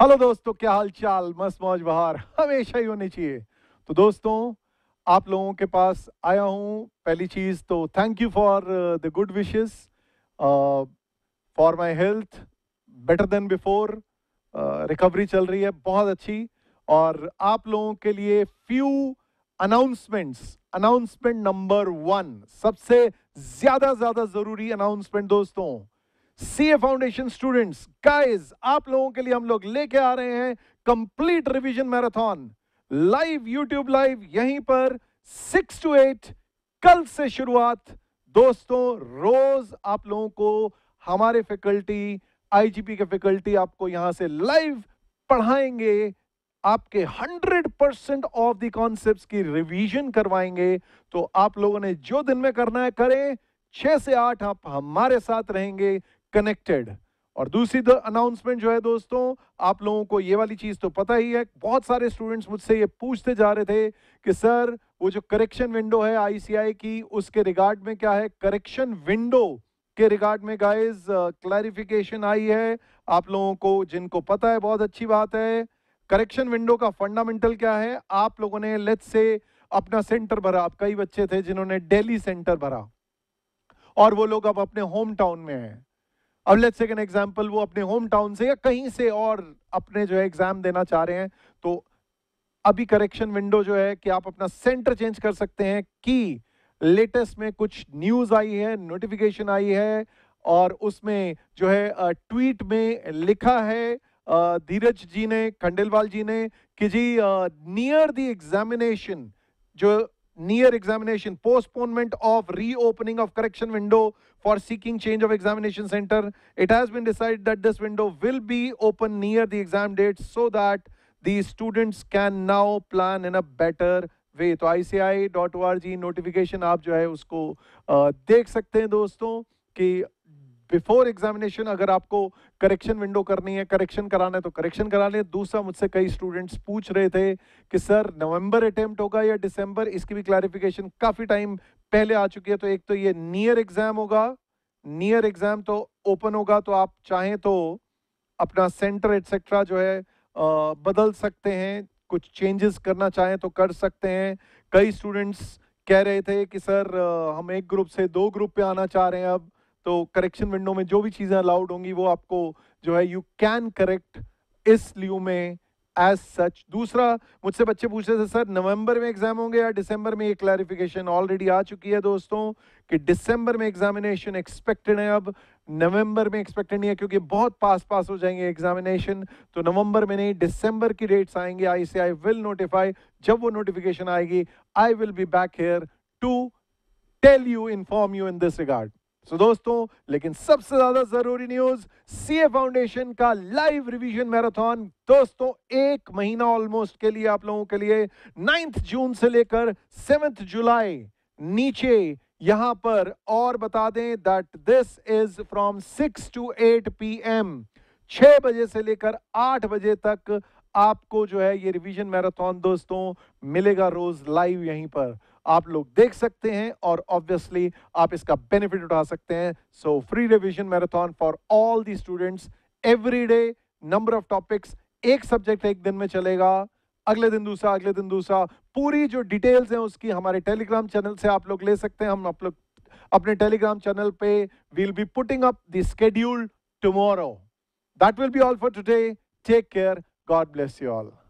Hello दोस्तों क्या हाल चाल मस्त मौज बहार हमेशा ही होनी चाहिए तो दोस्तों आप लोगों के पास आया हूं पहली चीज़ तो thank you for the good wishes for my health better than before recovery चल रही है बहुत अच्छी और आप लोगों के लिए few announcements announcement number one सबसे ज़्यादा ज़्यादा ज़रूरी अनाउंसमेंट दोस्तों C A foundation students guys आप लोगों के लिए हम लोग लेके आ रहे हैं complete revision marathon live YouTube live यहीं पर सिक्स टू एट कल से शुरुआत दोस्तों रोज आप लोगों को हमारे फैकल्टी आईजीपी के फैकल्टी आपको यहां से लाइव पढ़ाएंगे आपके 100 परसेंट ऑफ द कॉन्सेप्ट की रिवीजन करवाएंगे तो आप लोगों ने जो दिन में करना है करें छह से आठ आप हमारे साथ रहेंगे कनेक्टेड और दूसरी अनाउंसमेंट जो है दोस्तों आप लोगों को ये वाली चीज़ तो पता ही है बहुत सारे स्टूडेंट्स मुझसे ये पूछते जा रहे थे कि सर वो जो करेक्शन विंडो है आईसीआई की उसके रिगार्ड में क्या है करेक्शन विंडो के रिगार्ड में गाइस क्लैरिफिकेशन आई है आप लोगों को जिनको पता है बहुत अच्छी बात है करेक्शन विंडो का फंडामेंटल क्या है आप लोगों ने लेट से अपना सेंटर भरा आप कई बच्चे थे जिन्होंने डेली सेंटर भरा और वो लोग अब अपने होम टाउन में है अब लेट्स एक एग्जांपल वो अपने होम टाउन से या कहीं से और अपने जो है एग्जाम देना चाह रहे हैं तो अभी करेक्शन विंडो जो है कि आप अपना सेंटर चेंज कर सकते हैं कि लेटेस्ट में कुछ न्यूज आई है नोटिफिकेशन आई है और उसमें जो है ट्वीट में लिखा है धीरज जी ने खंडेलवाल जी ने कि जी नियर द एग्जामिनेशन जो near examination, postponement of reopening of correction window for seeking change of examination center. It has been decided that this window will be open near the exam date so that the students can now plan in a better way to आई notification आई dot O R G notification आप जो है उसको before examination अगर आपको correction window करनी है करेक्शन कराना है तो करेक्शन करा लें दूसरा मुझसे कई स्टूडेंट्स पूछ रहे थे कि सर नवंबर अटेम्प्ट होगा या दिसंबर इसकी भी क्लैरिफिकेशन काफ़ी टाइम पहले आ चुकी है तो एक तो ये नियर एग्जाम होगा नियर एग्जाम तो ओपन होगा तो आप चाहें तो अपना सेंटर एटसेट्रा जो है आ, बदल सकते हैं कुछ चेंजेस करना चाहें तो कर सकते हैं कई स्टूडेंट्स कह रहे थे कि सर हम एक ग्रुप से दो ग्रुप पे आना चाह रहे हैं अब तो करेक्शन विंडो में जो भी चीज़ें अलाउड होंगी वो आपको जो है यू कैन करेक्ट इस लियो में एज सच दूसरा मुझसे बच्चे पूछ रहे थे सर नवंबर में एग्जाम होंगे या दिसंबर में ये क्लैरिफिकेशन ऑलरेडी आ चुकी है दोस्तों कि दिसंबर में एग्जामिनेशन एक्सपेक्टेड है अब नवंबर में एक्सपेक्टेड नहीं है क्योंकि बहुत पास पास हो जाएंगे एग्जामिनेशन तो नवंबर में नहीं दिसंबर की डेट्स आएंगे आई से आई विल नोटिफाई जब वो नोटिफिकेशन आएगी I will be back here to tell you inform you in this regard so so, दोस्तों लेकिन सबसे ज्यादा जरूरी न्यूज सीए फाउंडेशन का लाइव रिवीजन मैराथन दोस्तों एक महीना ऑलमोस्ट के लिए आप लोगों के लिए नाइन्थ जून से लेकर सेवेंथ जुलाई नीचे यहां पर और बता दें that this is from six to eight P M छह बजे से लेकर आठ बजे तक आपको जो है ये रिवीजन मैराथन दोस्तों मिलेगा रोज लाइव यहीं पर आप लोग देख सकते हैं और ऑब्वियसली आप इसका बेनिफिट उठा सकते हैं so free revision marathon for all the students every day number of topics एक सब्जेक्ट एक दिन में चलेगा अगले दिन दूसरा अगले दिन दूसरा पूरी जो डिटेल्स हैं उसकी हमारे टेलीग्राम चैनल से आप लोग ले सकते हैं हम आप लोग अपने टेलीग्राम चैनल पे will be putting up the schedule tomorrow that will be all for today take care God bless you all